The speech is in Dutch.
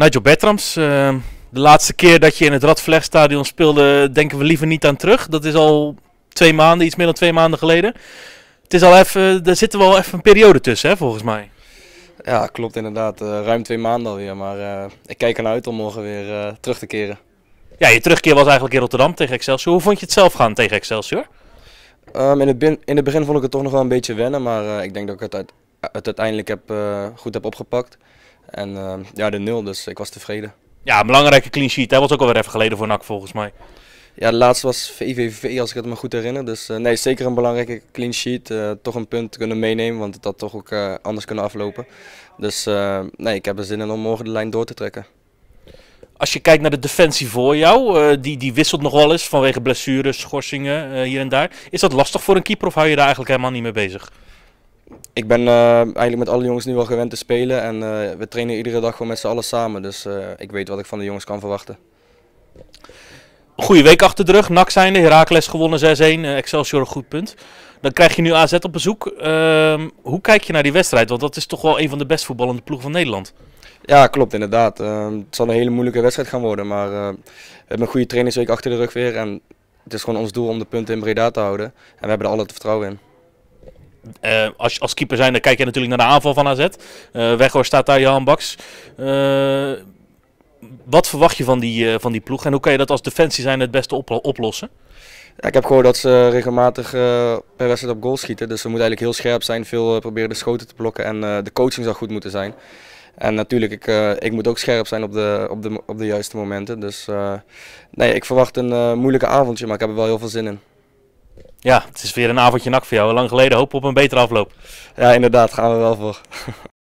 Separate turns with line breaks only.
Nigel Bertrams. Eh, de laatste keer dat je in het Stadion speelde, denken we liever niet aan terug. Dat is al twee maanden, iets meer dan twee maanden geleden. Het is al even, daar zitten wel even een periode tussen, hè, volgens mij.
Ja, klopt inderdaad. Eh, ruim twee maanden alweer. Maar eh, ik kijk ernaar uit om morgen weer terug te keren. Ja, je terugkeer was eigenlijk in Rotterdam tegen Excelsior. Hoe vond je het zelf gaan tegen Excelsior? Um, in, het begin, in het begin vond ik het toch nog wel een beetje wennen. Maar ik denk dat ik het, uiteindelijk heb, goed heb opgepakt. En ehm, ja, de nul, dus ik was tevreden. Ja, een belangrijke clean sheet. Dat was ook alweer even geleden voor NAC volgens mij. Ja, de laatste was VVV, als ik het me goed herinner. Dus eh, nee, zeker een belangrijke clean sheet. Eh, toch een punt kunnen meenemen, want het had toch ook eh, anders kunnen aflopen. Dus nee, ik heb er zin in om morgen de lijn door te trekken. Als je kijkt
naar de defensie voor jou, die, die wisselt nog wel eens vanwege blessures, schorsingen hier en daar. Is dat lastig voor een keeper of hou je daar eigenlijk helemaal niet mee bezig?
ik ben eh, eigenlijk met alle jongens nu wel gewend te spelen en eh, we trainen iedere dag gewoon met z'n allen samen. Dus eh, ik weet wat ik van de jongens kan
verwachten. Goede week achter de rug, NAC de Herakles gewonnen 6-1, Excelsior een goed punt. Dan krijg je nu AZ op bezoek. Ehm, hoe kijk je naar die wedstrijd? Want dat is toch wel een van de best voetballende ploegen van Nederland.
Ja, klopt inderdaad. Ehm, het zal een hele moeilijke wedstrijd gaan worden, maar we hebben een goede trainingsweek achter de rug weer. En het is gewoon ons doel om de punten in Breda te
houden. En we hebben er alle vertrouwen in. Uh, als, als keeper zijn, dan kijk je natuurlijk naar de aanval van AZ. Uh, eh, Weghorst staat daar, Jan Baks. Eh, wat verwacht je van die, van die ploeg en hoe kan je dat als defensie zijn het beste oplossen? Ja, ik heb gehoord dat ze
regelmatig per wedstrijd op goal schieten. Dus we moeten eigenlijk heel scherp zijn, veel proberen de schoten te blokken en de coaching zou goed moeten zijn. En natuurlijk, ik, ik moet ook scherp zijn op de, op de, op de juiste momenten. Dus nee, ik verwacht een moeilijke avondje, maar ik heb er wel heel veel zin in.
Ja, het is weer een avondje nak voor jou. Lang geleden hopen op een betere afloop. Ja, inderdaad, gaan we wel voor.